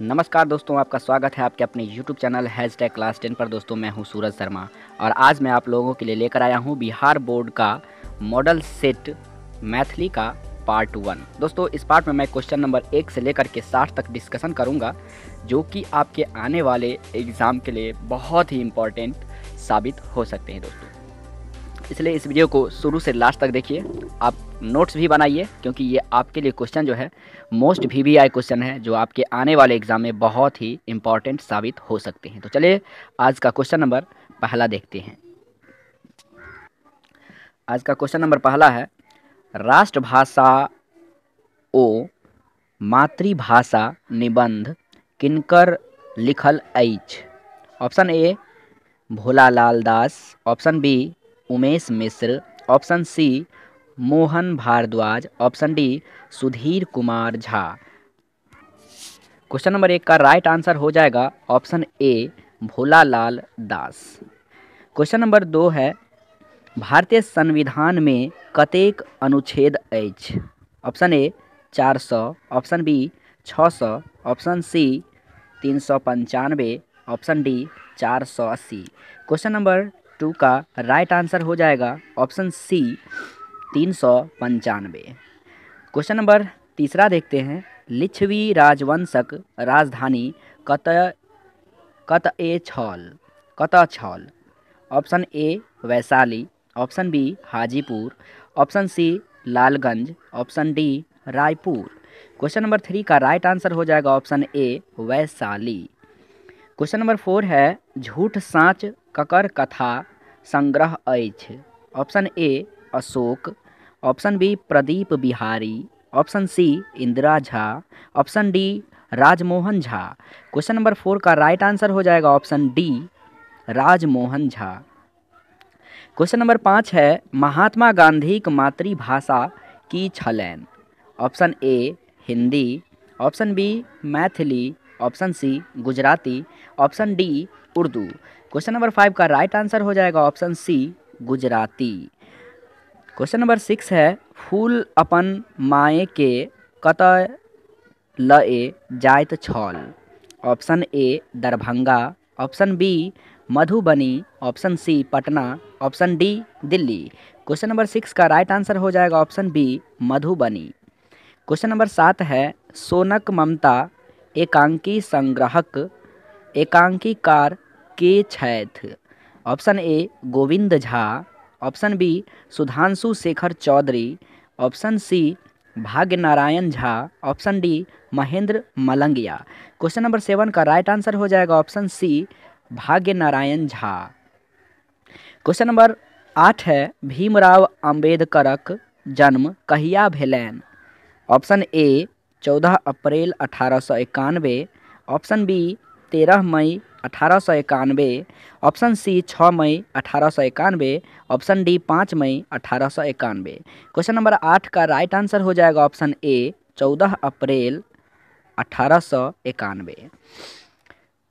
नमस्कार दोस्तों आपका स्वागत है आपके अपने YouTube channel hashtag class ten पर दोस्तों मैं हूं सूरज शर्मा और आज मैं आप लोगों के लिए लेकर आया हूं बिहार बोर्ड का मॉडल सेट मैथिली का पार्ट वन दोस्तों इस पार्ट में मैं क्वेश्चन नंबर एक से लेकर के साठ तक डिस्कशन करूंगा जो कि आपके आने वाले एग्ज़ाम के लिए बहुत ही इम्पोर्टेंट साबित हो सकते हैं दोस्तों इसलिए इस वीडियो को शुरू से लास्ट तक देखिए आप नोट्स भी बनाइए क्योंकि ये आपके लिए क्वेश्चन जो है most V V I question है जो आपके आने वाले एग्जाम में बहुत ही इंपॉर्टेंट साबित हो सकते हैं तो चलिए आज का क्वेश्चन नंबर पहला देखते हैं आज का क्वेश्चन नंबर पहला है राष्ट्रभाषा ओ मातृभाषा निबंध किनकर लिखल ऐच option A Bhola Lal Das option B Umesh Mishra option C Mohan Bhardwaj option D Sudhir Kumar Jha question number एक का राइट आंसर हो जाएगा option A Bhola Lal Das question number दो है भारतीय संविधान में कतेक अनुच्छेद अछि ऑप्शन ए चार सौ ऑप्शन बी छः सौ ऑप्शन सी तीन सौ पंचानवे ऑप्शन डी चार सौ अस्सी क्वेश्चन नंबर टू का राइट आंसर हो जाएगा ऑप्शन सी तीन सौ पंचानवे क्वेश्चन नंबर तीसरा देखते हैं लिच्छवी राजवंशक राजधानी कत कत ए छौल कत छौल option A Vaishali option B Hajipur option C Lalganj option D Raipur question number three का राइट आंसर हो जाएगा option A Vaishali question number four है झूठ सांच ककर कथा संग्रह option A Ashok option B Pradeep Bihari option C Indira Jha option D Rajmohan Jha question number four का राइट आंसर हो जाएगा option D Rajmohan Jha question number पाँच है महात्मा की मातृभाषा की छलन option A Hindi option B Maithili option C Gujarati option D Urdu question number five का राइट आंसर हो जाएगा option C Gujarati question number six है फूल अपन माए के ल ए जात छल option A Darbhanga option B Madhubani option C Patna option D Delhi question number six का राइट आंसर हो जाएगा option B Madhubani question number सात है सोनक ममता एकांकी संग्रहक कार के option A Govind Jha option B Sudhanshu Shekhar Chaudhary option C Bhagya Narayan Jha option D Mahendra Malangia question number seven का राइट आंसर हो जाएगा option C Bhagya Narayan Jha question number आठ है भीमराव अंबेडकरक जन्म कहिया भेलन ऑप्शन ए चौदह अप्रैल अठारह सौ इक्यानवे ऑप्शन बी तेरह मई अठारह सौ इक्यानवे ऑप्शन सी छः मई अठारह सौ इक्यानवे ऑप्शन डी पाँच मई अठारह सौ इक्यानवे क्वेश्चन नंबर आठ का राइट आंसर हो जाएगा ऑप्शन ए चौदह अप्रैल अठारह सौ इक्यानवे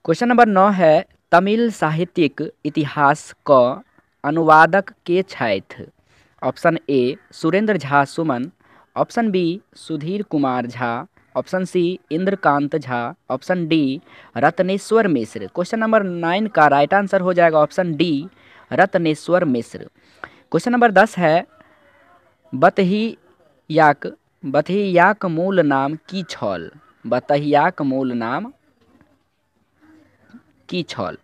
क्वेश्चन नंबर नौ है तमिल साहित्यिक इतिहास क अनुवादक के छथि option A Surendra Jha Suman option B Sudhir Kumar Jha option C Indrakant Jha option D Ratneshwar Mishra question number nine का राइट आंसर हो जाएगा option D Ratneshwar Mishra question number दस है बतही याक बतहियाक मूल नाम की छल बतहियाक मूल नाम की छल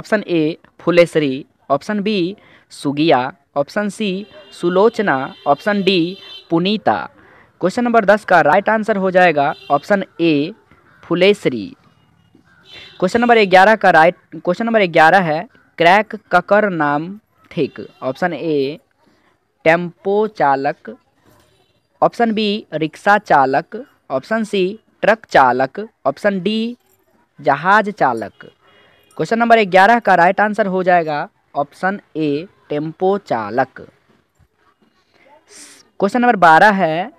option A Phuleshwari option B Sugiya option C Sulochana option D Punita question number दस का राइट आंसर हो जाएगा option A Phulesari question number ग्यारह का राइट क्वेश्चन नंबर ग्यारह है क्रैक ककर नाम ठीक ऑप्शन ए टेम्पो चालक ऑप्शन बी रिक्शा चालक ऑप्शन सी ट्रक चालक ऑप्शन डी जहाज चालक क्वेश्चन नंबर ग्यारह का राइट आंसर हो जाएगा ऑप्शन ए टेम्पो चालक क्वेश्चन नंबर बारह है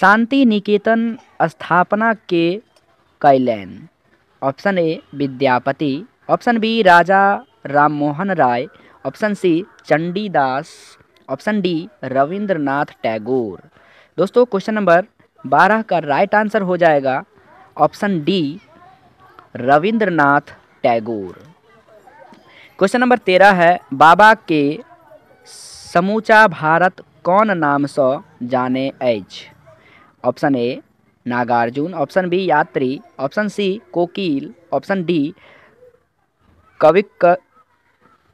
शांति निकेतन स्थापना के कैलन option A Vidyapati option B Raja Rammohan Roy option C Chandidas option D Rabindranath Tagore दोस्तों क्वेश्चन नंबर बारह का राइट आंसर हो जाएगा option D Rabindranath Tagore question number तेरह है बाबा के समूचा भारत कौन नाम से जाने अच्छा option A Nagarjun option B Yatri option C Kokil option D कवि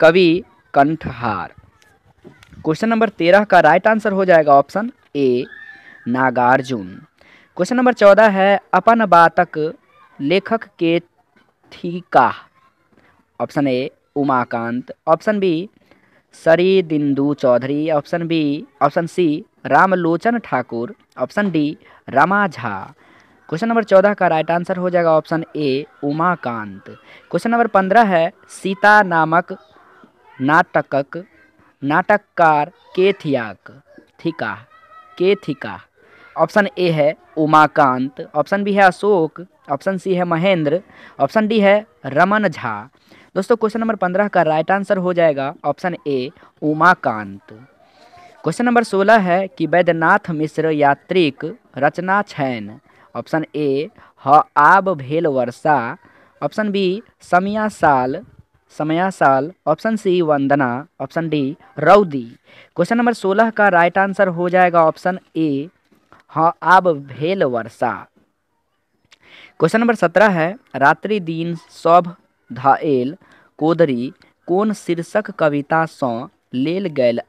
कवि कंठहार क्वेश्चन नंबर तेरह का राइट आंसर हो जाएगा option A Nagarjun question number चौदह है अपन बातक लेखक के ठीका option A Umakant option B सरी दिंदू Chaudhary option B option C Ramlochan Thakur option D Rama Jha question number चौदह का राइट आंसर हो जाएगा option A Umakant question number पंद्रह है सीता नामक नाटकक नाटककार के थियाक थिका के थिका ऑप्शन ए है उमाकांत ऑप्शन बी है अशोक ऑप्शन सी है महेंद्र ऑप्शन डी है रमन झा दोस्तों क्वेश्चन नंबर पंद्रह का राइट आंसर हो जाएगा option A Umakant question number सोलह है कि वैद्यनाथ मिश्र यात्रिक रचना छनि ऑप्शन ए ह आब भेल वर्षा ऑप्शन बी समिया साल समया साल option C Vandana option D Raudi question number सोलह का राइट आंसर हो जाएगा ऑप्शन ए ह आब भेल वर्षा क्वेश्चन नंबर सत्रह है रात्रि दिन सभ धाएल कोदरी कौन शीर्षक कवितासँ लेल गेल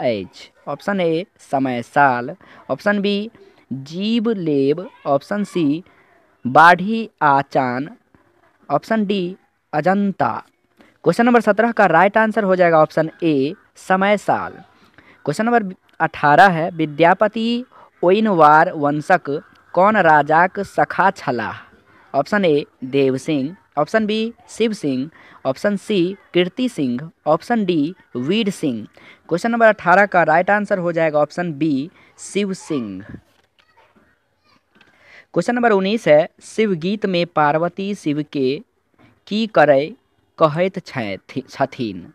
ऑप्शन ए समय साल ऑप्शन बी जीव लेब ऑप्शन सी बाढ़ी आचान option D Ajanta question number सत्रह का राइट आंसर हो जाएगा ऑप्शन ए समय साल क्वेश्चन नंबर अठारह है विद्यापति ओइनवार वंशक कौन राजाक सखा छलाह option A Dev Singh option B Shiv Singh option C Kirti Singh option D Veer Singh question number अठारह का राइट आंसर हो जाएगा option B Shiv Singh question number उन्नीस है शिव गीत में पार्वती शिव के की करय कहत छथिन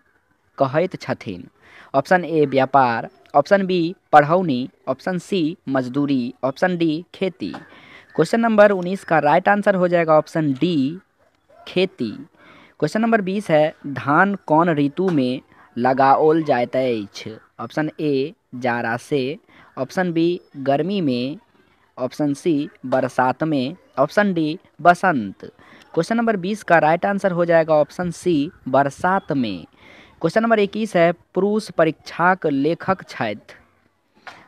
कहत छथिन ऑप्शन ए व्यापार ऑप्शन बी पढ़ौनी ऑप्शन सी मजदूरी ऑप्शन डी खेती क्वेश्चन नंबर उन्नीस का राइट आंसर हो जाएगा ऑप्शन डी खेती क्वेश्चन नंबर बीस है धान कौन ऋतु में लगाओल जाइत ऑप्शन ए जारा से ऑप्शन बी गर्मी में ऑप्शन सी बरसात में ऑप्शन डी बसंत क्वेश्चन नंबर बीस का राइट आंसर हो जाएगा ऑप्शन सी बरसात में क्वेश्चन नंबर इक्कीस है पुरुष परीक्षाक लेखक छथि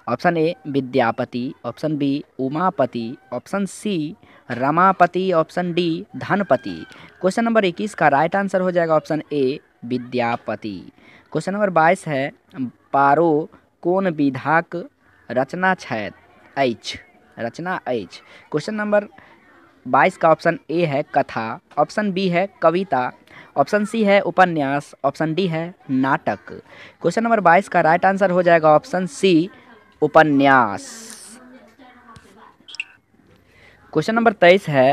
option A Vidyapati option B Umapati option C Ramapati option D Dhanpati question number इक्कीस का राइट आंसर हो जाएगा option A Vidyapati question number बाईस है पारो कौन विधाक रचना छत अछि रचना अछि क्वेश्चन नंबर बाईस का ऑप्शन ए है कथा ऑप्शन बी है कविता ऑप्शन सी है उपन्यास ऑप्शन डी है नाटक क्वेश्चन नंबर बाईस का राइट आंसर हो जाएगा ऑप्शन सी उपन्यास क्वेश्चन नंबर तेईस है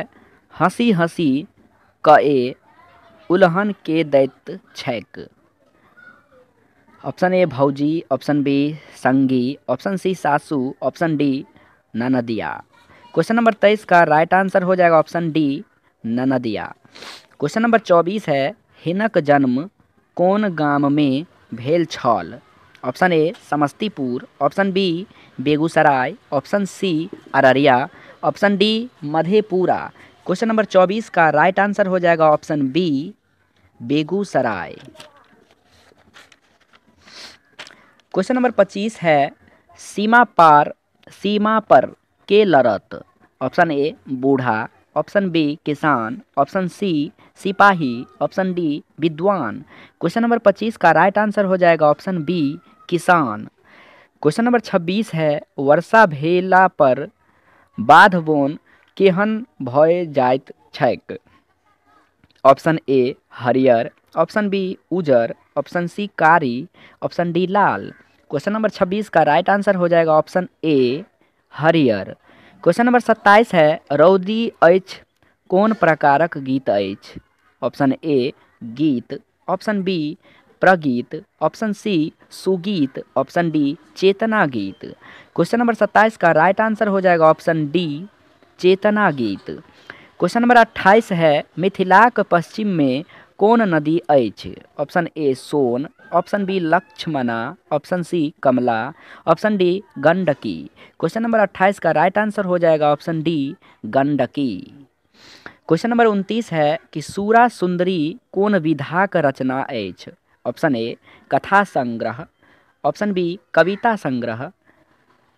हंसी हंसी ए उलहन के दैत छैक ऑप्शन ए भौजी ऑप्शन बी संगी ऑप्शन सी सासू ऑप्शन डी ननदिया क्वेश्चन नंबर तेईस का राइट आंसर हो जाएगा ऑप्शन डी ननदिया क्वेश्चन नंबर चौबीस है हिनक जन्म कौन गाम में भेल छल option A Samastipur option B Begusarai option C Araria option D Madhepura question number चौबीस का राइट आंसर हो जाएगा option B Begusarai question number पच्चीस है सीमा पार सीमा पर के लड़त ऑप्शन ए बूढ़ा ऑप्शन बी किसान ऑप्शन सी सिपाही ऑप्शन डी विद्वान क्वेश्चन नंबर पच्चीस का राइट आंसर हो जाएगा ऑप्शन बी किसान क्वेश्चन नंबर छब्बीस है वर्षा भेला पर बाध बोन केहन भय जात ऑप्शन ए हरियर ऑप्शन बी उजर ऑप्शन सी कारी ऑप्शन डी लाल क्वेश्चन नंबर छब्बीस का राइट आंसर हो जाएगा ऑप्शन ए हरियर क्वेश्चन नंबर सत्ताईस है रौदी अछि कौन प्रकारक गीत अछि ऑप्शन ए गीत ऑप्शन बी प्रगीत ऑप्शन सी सुगीत ऑप्शन डी चेतना गीत क्वेश्चन नंबर सत्ताईस का राइट आंसर हो जाएगा ऑप्शन डी चेतना गीत क्वेश्चन नंबर अट्ठाईस है मिथिलाक पश्चिम में कौन नदी अछि option A Son option B Lakshmana option C Kamla option D Gandaki question number अट्ठाईस का राइट आंसर हो जाएगा option D Gandaki question number उनतीस है कि सूरा सुंदरी विधा विधाक रचना अछि ऑप्शन ए कथा संग्रह ऑप्शन बी कविता संग्रह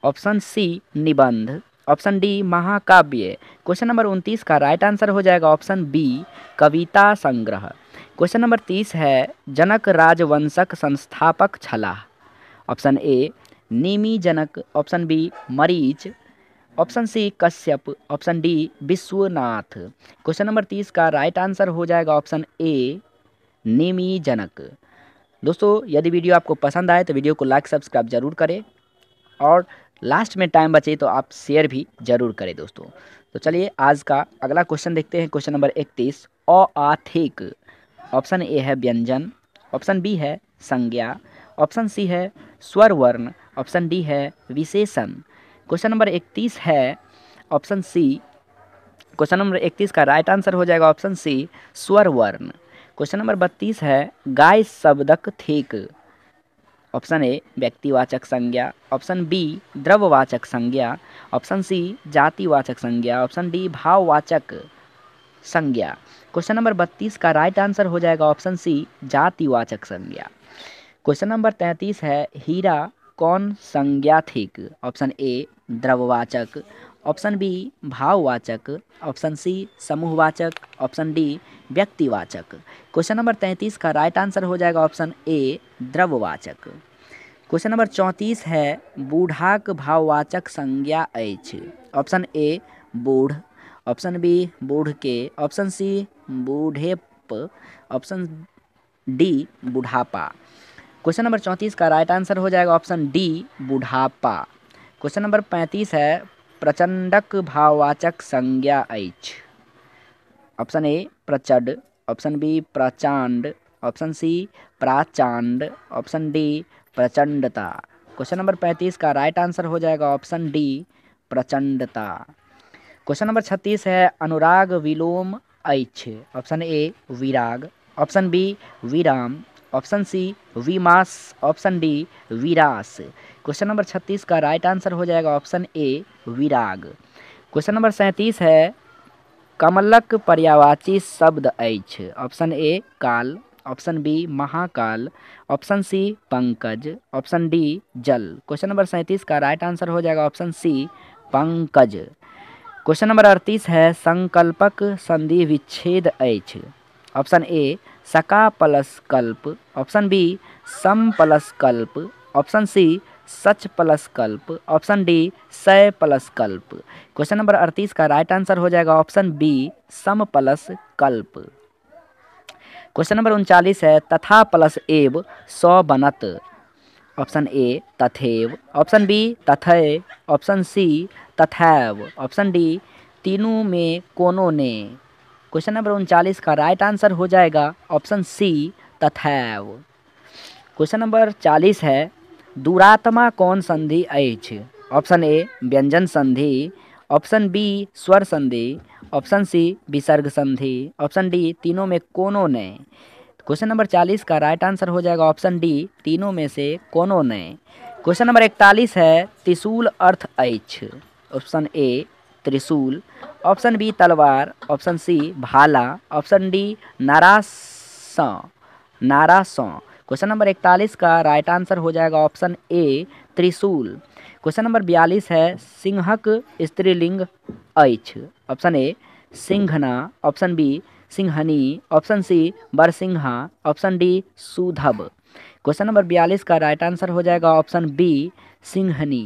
ऑप्शन सी निबंध ऑप्शन डी महाकाव्य क्वेश्चन नंबर उनतीस का राइट आंसर हो जाएगा ऑप्शन बी कविता संग्रह क्वेश्चन नंबर तीस है जनक राजवंशक संस्थापक छलाह option A Nimi Janak option B Marich option C Kashyap option D Vishwanath question number तीस का राइट आंसर हो जाएगा ऑप्शन ए नीमी जनक दोस्तों यदि वीडियो आपको पसंद आए तो वीडियो को लाइक सब्सक्राइब जरूर करें और लास्ट में टाइम बचे तो आप शेयर भी जरूर करें दोस्तों तो चलिए आज का अगला क्वेश्चन देखते हैं क्वेश्चन नंबर इकतीस अआथिक ऑप्शन ए है व्यंजन ऑप्शन बी है संज्ञा ऑप्शन सी है स्वर वर्ण ऑप्शन डी है विशेषण क्वेश्चन नंबर इकतीस है ऑप्शन सी क्वेश्चन नंबर इकतीस का राइट आंसर हो जाएगा ऑप्शन सी स्वर वर्ण क्वेश्चन नंबर बत्तीस है गाय शब्दक थेक ऑप्शन ए व्यक्तिवाचक संज्ञा ऑप्शन बी द्रववाचक संज्ञा ऑप्शन सी जातिवाचक संज्ञा ऑप्शन डी भाववाचक संज्ञा क्वेश्चन नंबर बत्तीस का राइट आंसर हो जाएगा ऑप्शन सी जातिवाचक संज्ञा क्वेश्चन नंबर तैंतीस है हीरा कौन संज्ञा थिक ऑप्शन ए द्रववाचक ऑप्शन बी भाववाचक ऑप्शन सी समूहवाचक ऑप्शन डी व्यक्तिवाचक क्वेश्चन नंबर तैंतीस का राइट आंसर हो जाएगा ऑप्शन ए द्रववाचक क्वेश्चन नंबर चौंतीस है बूढ़ाक भाववाचक संज्ञा अछि ऑप्शन ए बूढ़ ऑप्शन बी बूढ़ के ऑप्शन सी बूढ़ेप ऑप्शन डी बूढ़ापा क्वेश्चन नंबर चौंतीस का राइट आंसर हो जाएगा ऑप्शन डी बूढ़ापा क्वेश्चन नंबर पैंतीस है प्रचंडक भाववाचक संज्ञा ऑप्शन ए प्रचड ऑप्शन बी प्रचांड ऑप्शन सी प्राचांड ऑप्शन डी प्रचंडता क्वेश्चन नंबर पैंतीस का राइट आंसर हो जाएगा ऑप्शन डी प्रचंडता क्वेश्चन नंबर छत्तीस है अनुराग विलोम ऐच ऑप्शन ए विराग ऑप्शन बी विराम ऑप्शन सी विमास ऑप्शन डी विरास क्वेश्चन नंबर छत्तीस का राइट आंसर हो जाएगा ऑप्शन ए विराग क्वेश्चन नंबर सैंतीस है कमलक पर्यावाची शब्द अछि ऑप्शन ए काल ऑप्शन बी महाकाल ऑप्शन सी पंकज ऑप्शन डी जल क्वेश्चन नंबर सैंतीस का राइट आंसर हो जाएगा ऑप्शन सी पंकज क्वेश्चन नंबर अड़तीस है संकल्पक संधि विच्छेद अछि ऑप्शन ए सका प्लस कल्प ऑप्शन बी सम प्लस कल्प ऑप्शन सी सच प्लस कल्प ऑप्शन डी सय प्लस कल्प क्वेश्चन नंबर अड़तीस का राइट आंसर हो जाएगा ऑप्शन बी सम प्लस कल्प क्वेश्चन नंबर उनचालीस है तथा प्लस एव सौ बनत ऑप्शन ए तथेव ऑप्शन बी तथय ऑप्शन सी तथैव ऑप्शन डी तीनों में कोनों ने क्वेश्चन नंबर उनचालीस का राइट आंसर हो जाएगा ऑप्शन सी तथैव क्वेश्चन नंबर चालीस है दुरात्मा कौन संधि अछि ऑप्शन ए व्यंजन संधि ऑप्शन बी स्वर संधि ऑप्शन सी विसर्ग संधि ऑप्शन डी तीनों में कोनो ने क्वेश्चन नंबर चालीस का राइट आंसर हो जाएगा ऑप्शन डी तीनों में से कोनो नहीं क्वेश्चन नंबर इकतालीस है त्रिशूल अर्थ ऐच ऑप्शन ए त्रिशूल ऑप्शन बी तलवार ऑप्शन सी भाला ऑप्शन डी नारास नारास क्वेश्चन नंबर इकतालीस का राइट आंसर हो जाएगा ऑप्शन ए त्रिशूल क्वेश्चन नंबर बयालीस है सिंहक स्त्रीलिंग अछि ऑप्शन ए सिंघना ऑप्शन बी सिंहनी ऑप्शन सी बरसिंहा ऑप्शन डी सुधब क्वेश्चन नंबर बयालीस का राइट आंसर हो जाएगा ऑप्शन बी सिंहनी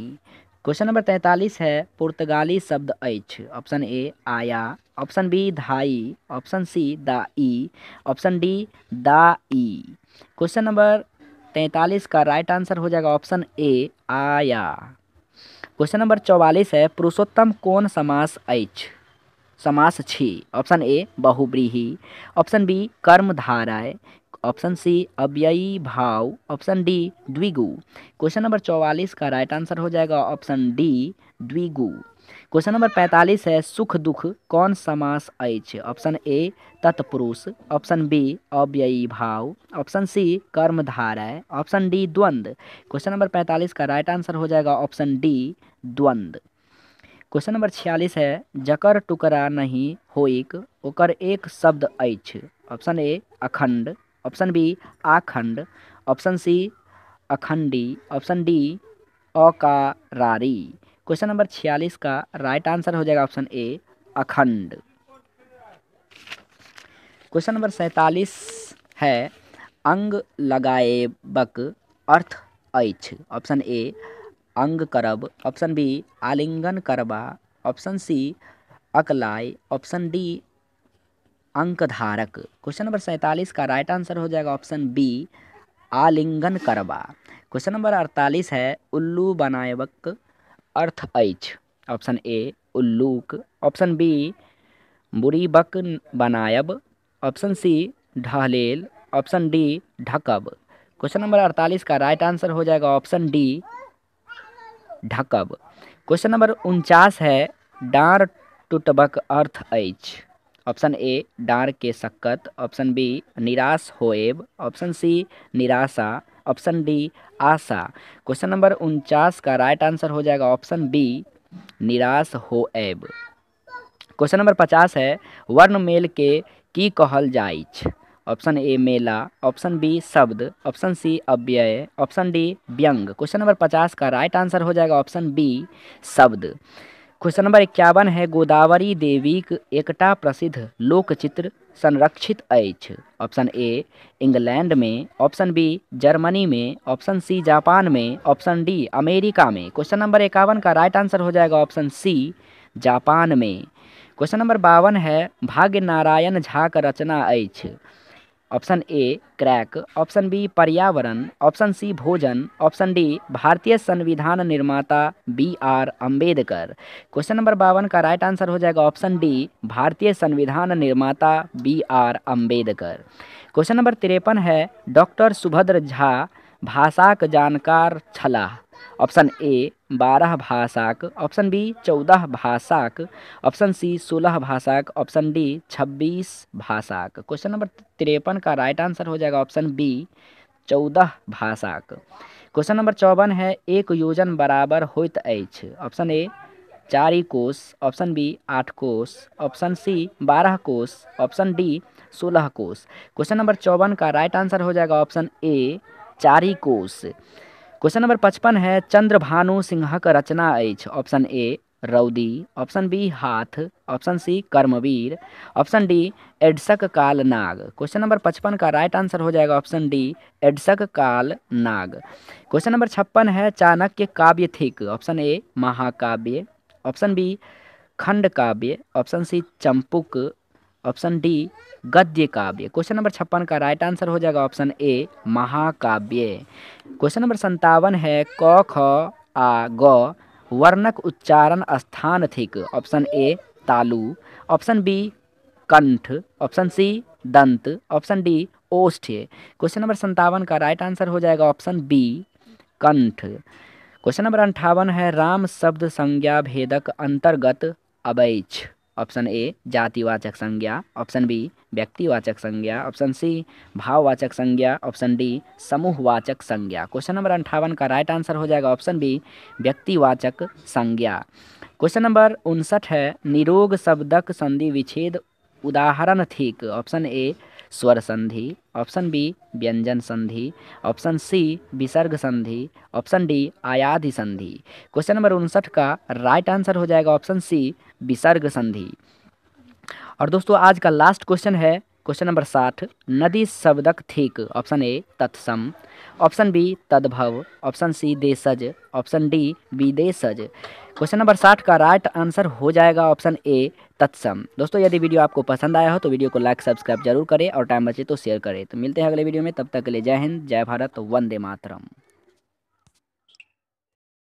क्वेश्चन नंबर तैंतालीस है पुर्तगाली शब्द अछि ऑप्शन ए आया ऑप्शन बी धाई ऑप्शन सी ई ऑप्शन डी ई क्वेश्चन नंबर तैंतालीस का राइट आंसर हो जाएगा ऑप्शन ए आया क्वेश्चन नंबर चौवालीस है पुरुषोत्तम कौन समास अछि समास छी ऑप्शन ए बहुब्रीही ऑप्शन बी कर्मधाराय ऑप्शन सी अव्ययी भाव ऑप्शन डी द्विगु क्वेश्चन नंबर चौवालीस का राइट आंसर हो जाएगा ऑप्शन डी द्विगु क्वेश्चन नंबर पैंतालीस है सुख दुख कौन समास अछि ऑप्शन ए तत्पुरुष ऑप्शन बी अव्ययी भाव ऑप्शन सी कर्मधारा ऑप्शन डी द्वंद्व क्वेश्चन नंबर पैंतालीस का राइट आंसर हो जाएगा ऑप्शन डी द्वंद्व क्वेश्चन नंबर छियालीस है जकर टुकड़ा नहीं होइक ओकर एक शब्द अच्छ ऑप्शन ए अखंड ऑप्शन बी आखंड ऑप्शन सी अखंडी ऑप्शन डी अकारारी क्वेश्चन नंबर छियालीस का राइट आंसर हो जाएगा ऑप्शन ए अखंड क्वेश्चन नंबर सैंतालीस है अंग बक अर्थ अच्छ ऑप्शन ए अंग करब ऑप्शन बी आलिंगन करबा ऑप्शन सी अकलाय ऑप्शन डी अंकधारक क्वेश्चन नंबर सैंतालीस का राइट आंसर हो जाएगा ऑप्शन बी आलिंगन करबा क्वेश्चन नंबर अड़तालीस है उल्लू बनायबक अर्थ अछि ऑप्शन ए उल्लूक ऑप्शन बी बुरीबक बनायब ऑप्शन सी ढहलेल ऑप्शन डी ढकब क्वेश्चन नंबर अड़तालीस का राइट आंसर हो जाएगा ऑप्शन डी ढकब क्वेश्चन नंबर उनचास है डार टुटबक अर्थ अछि ऑप्शन ए डाँर के सक्कत ऑप्शन बी निराश होएब ऑप्शन सी निराशा ऑप्शन डी आशा क्वेश्चन नंबर उनचास का राइट आंसर हो जाएगा ऑप्शन बी निराश होएब क्वेश्चन नंबर पचास है वर्ण मेल के की कहल जाइछ ऑप्शन ए मेला ऑप्शन बी शब्द ऑप्शन सी अव्यय ऑप्शन डी व्यंग क्वेश्चन नंबर पचास का राइट आंसर हो जाएगा ऑप्शन बी शब्द क्वेश्चन नंबर इक्यावन है गोदावरी देवीक एकटा प्रसिद्ध लोकचित्र संरक्षित अछि ऑप्शन ए इंग्लैंड में ऑप्शन बी जर्मनी में ऑप्शन सी जापान में ऑप्शन डी अमेरिका में क्वेश्चन नंबर इक्यावन का राइट आंसर हो जाएगा ऑप्शन सी जापान में क्वेश्चन नंबर बावन है भाग्य नारायण झा का रचना अच्छा ऑप्शन ए क्रैक ऑप्शन बी पर्यावरण ऑप्शन सी भोजन ऑप्शन डी भारतीय संविधान निर्माता B R Ambedkar question number बावन का राइट आंसर हो जाएगा ऑप्शन डी भारतीय संविधान निर्माता B R Ambedkar question number तिरपन है डॉक्टर सुभद्र झा भाषाक जानकार छलाह ऑप्शन ए बारह भाषाक ऑप्शन बी चौदह भाषाक ऑप्शन सी सोलह भाषाक ऑप्शन डी छब्बीस भाषाक क्वेश्चन नंबर तिरपन का राइट आंसर हो जाएगा ऑप्शन बी चौदह भाषाक क्वेश्चन नंबर चौवन है एक योजन बराबर होत ऑप्शन ए चार कोष ऑप्शन बी आठ कोष ऑप्शन सी बारह कोष ऑप्शन डी सोलह कोष क्वेश्चन नंबर चौवन का राइट आंसर हो जाएगा ऑप्शन ए चार कोष क्वेश्चन नंबर पचपन है चंद्रभानु सिंहक रचना अच्छ ऑप्शन ए रौदी ऑप्शन बी हाथ ऑप्शन सी कर्मवीर ऑप्शन डी एडसक काल नाग क्वेश्चन नंबर पचपन का राइट आंसर हो जाएगा ऑप्शन डी एडसक काल नाग क्वेश्चन नंबर छप्पन है चाणक्य काव्य थिक ऑप्शन ए महाकाव्य ऑप्शन बी खंड काव्य ऑप्शन सी चंपुक ऑप्शन डी गद्य काव्य क्वेश्चन नंबर छप्पन का राइट आंसर हो जाएगा ऑप्शन ए महाकाव्य क्वेश्चन नंबर संतावन है क ख आ ग वर्णक उच्चारण स्थान थिक ऑप्शन ए तालु ऑप्शन बी कंठ ऑप्शन सी दंत ऑप्शन डी ओष्ठ क्वेश्चन नंबर संतावन का राइट आंसर हो जाएगा ऑप्शन बी कंठ क्वेश्चन नंबर अंठावन है राम शब्द संज्ञा भेदक अंतर्गत अबैछ ऑप्शन ए जातिवाचक संज्ञा ऑप्शन बी व्यक्तिवाचक संज्ञा ऑप्शन सी भाववाचक संज्ञा ऑप्शन डी समूहवाचक संज्ञा क्वेश्चन नंबर अंठावन का राइट आंसर हो जाएगा ऑप्शन बी व्यक्तिवाचक संज्ञा क्वेश्चन नंबर उनसठ है निरोग शब्दक संधि विच्छेद उदाहरण ठीक ऑप्शन ए स्वर संधि ऑप्शन बी व्यंजन संधि ऑप्शन सी विसर्ग संधि ऑप्शन डी आयाधि संधि क्वेश्चन नंबर उनसठ का राइट आंसर हो जाएगा ऑप्शन सी विसर्ग संधि और दोस्तों आज का लास्ट क्वेश्चन है क्वेश्चन नंबर साठ नदी शब्दक थिक ऑप्शन ए तत्सम ऑप्शन बी तद्भव ऑप्शन सी देशज ऑप्शन डी विदेशज क्वेश्चन नंबर साठ का राइट आंसर हो जाएगा ऑप्शन ए तत्सम दोस्तों यदि वीडियो आपको पसंद आया हो तो वीडियो को लाइक सब्सक्राइब जरूर करें और टाइम बचे तो शेयर करें तो मिलते हैं अगले वीडियो में तब तक के लिए जय हिंद जय भारत वंदे मातरम